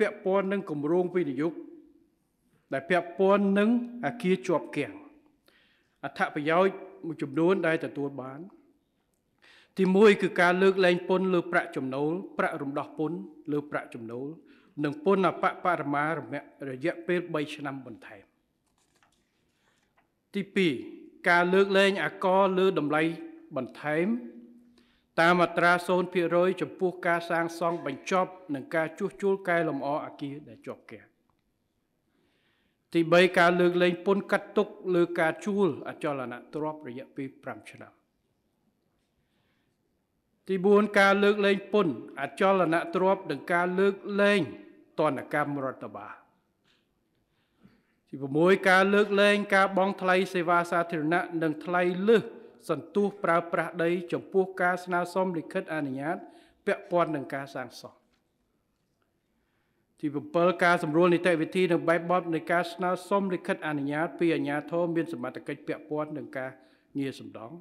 ពាក់ព័ន្ធនឹងគម្រោងវិនិយោគដែលពាក់ព័ន្ធនឹងអាគារជាប់គាំងអត្ថប្រយោជន៍មួយចំនួនដែលទទួលបានទី1គឺការលើកលែងពន្ធលើប្រាក់ចំណូលប្រាក់រំដោះពន្ធលើ ប្រាក់ចំណូលនិងពន្ធអបបរមារយៈពេល3ឆ្នាំបន្ថែមទី2ការលើកលែងអាករលើតម្លៃបន្ថែមតាមអត្រា0%ចំពោះការសាងសង់បញ្ចប់និងការជួសជុលកែលម្អអាគារដែលជាប់គាំងទី3ការលើកលែងពន្ធកាត់ទុកលើការជួលអចលនទ្រព្យរយៈពេល5ឆ្នាំទី4ការលើកលែងពន្ធអចលនទ្រព្យនិងការលើកលែងទណ្ឌកម្មរដ្ឋបាលទី6ការលើកលែងការបង់ថ្លៃសេវាសាធារណៈនិងថ្លៃលើសសន្ទុះប្រើប្រាស់ដីចំពោះការស្នើសុំលិខិតអនុញ្ញាត ពាក់ព័ន្ធនឹងការសាងសង់ទី7ការសម្រួលនីតិវិធីនិងបែបបទនៃការស្នើសុំលិខិតអនុញ្ញាតពីអាជ្ញាធរមាន សមត្ថកិច្ចពាក់ព័ន្ធនឹងការងារសម្ដង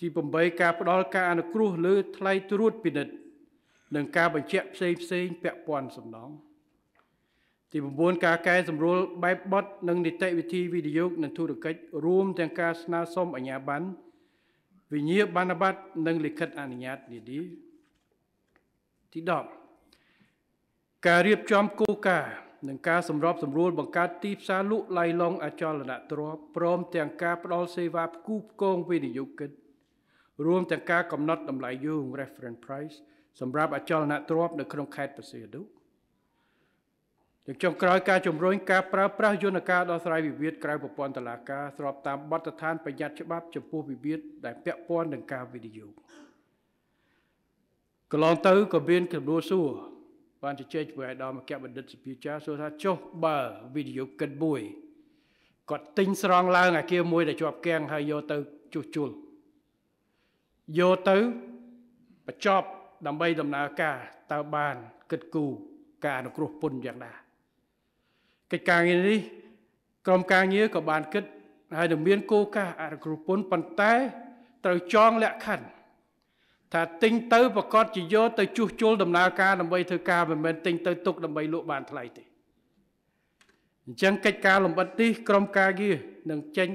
ទី8ការផ្ដល់ការអនុគ្រោះលើថ្លៃត្រួតពិនិត្យនិងការបញ្ជាក់ផ្សេងផ្សេង ពាក់ព័ន្ធសម្ដង។ទី9ការកែសម្រួលបែបបទនិងនីតិវិធីវិនិយោគនិងធុរកិច្ចរួមទាំងការស្នើសុំអាជ្ញាប័ណ្ណវិញ្ញាបនបត្រនិងលិខិតអនុញ្ញាតនានាទី10ការរៀបចំគោលការណ៍និងការសម្របសម្រួលបង្កើតទីផ្សារលក់ឡៃឡងអចលនទ្រព្យព្រម ទាំងការផ្តល់សេវាផ្គូផ្គងវិនិយោគិនរួម ទាំងការកំណត់តម្លៃយោង reference price សម្រាប់អចលនទ្រព្យនៅក្នុងខេត្តបរសៀនុចុងក្រោយការជំរុញការប្រើប្រាស់យន្តការដោះស្រាយវិវាទក្រៅប្រព័ន្ធតុលាការស្របតាមបទដ្ឋានបញ្ញត្តិច្បាប់ចំពោះវិវាទដែលពាក់ព័ន្ធនឹងការវិនិយោគកន្លងទៅក៏មានចំនួនសួរបានជជែកជាមួយអាដាមអគ្គបណ្ឌិតសភាចាសួរថាចុះបើវិនិយោគិនមួយគាត់ទិញស្រង់ឡើងអាគារមួយដែលជាប់គាំងហើយយកទៅជួសជុលយកទៅបញ្ចប់ដើម្បីដំណើរការតើបាន គិតគូរការអនុគ្រោះពន្ធយ៉ាងណាកិច្ចការងារនេះក្រុមការងារក៏បានគិតហើយនឹងមានគោលការណ៍អរិគ្រូពន្ធប៉ុន្តែត្រូវចងលក្ខខណ្ឌថាទិញទៅប្រកាសជាយកទៅជួសជុលដំណើរការដើម្បីធ្វើការមិនមែនទិញទៅទុកដើម្បីលក់បានថ្លៃទេអញ្ចឹងកិច្ចការលំអិតនេះក្រុមការងារនឹងចេញ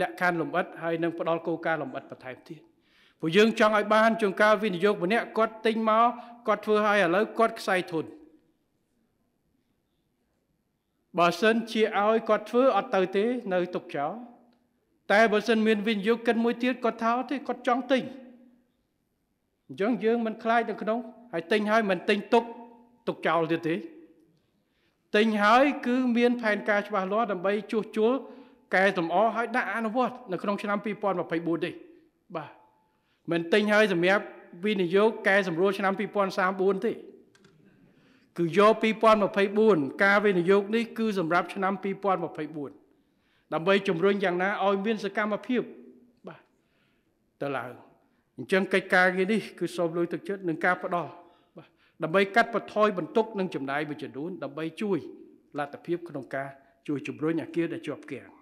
លក្ខខណ្ឌលំអិតហើយនឹងផ្ដល់គោលការណ៍លំអិតបន្ថែមទៀតព្រោះយើងចង់ឲ្យបានជួនកាលវិនិយោគម្នាក់គាត់ទិញមកគាត់ធ្វើឲ្យឥឡូវគាត់ខ្សែធនបើសិនជាឲ្យគាត់ធ្វើអត់ទៅទេនៅទុកចោលតែបើសិនមានវិនិយោគិនមួយទៀតគាត់ថោទេគាត់ចង់ទិញអញ្ចឹងយើងមិនខ្លាចនៅក្នុង ហើយទិញហើយមិនទិញទុកទុកចោលទៀតទេទិញហើយគឺមានផែនការច្បាស់លាស់ដើម្បីជួសជុលកែតម្អហើយដាក់អនុវត្តនៅក្នុងឆ្នាំ2024ទេបាទមិនទិញហើយសម្រាប់វិនិយោគកែសម្រួលឆ្នាំ2034ទេគឺយក2024ការវិនិយោគនេះគឺសម្រាប់ឆ្នាំ2024ដើម្បីជំរុញយ៉ាងណាឲ្យមានសកម្មភាពបាទទៅឡើងអញ្ចឹងកិច្ចការងារនេះគឺសូមលើកទឹកចិត្តនឹងការផ្ដោះបាទដើម្បីកាត់បន្ថយបន្ទុកនិងចំណាយមួយចំនួនដើម្បីជួយលទ្ធភាពក្នុងការជួយជំរុញអាគារដែលជាប់គាំង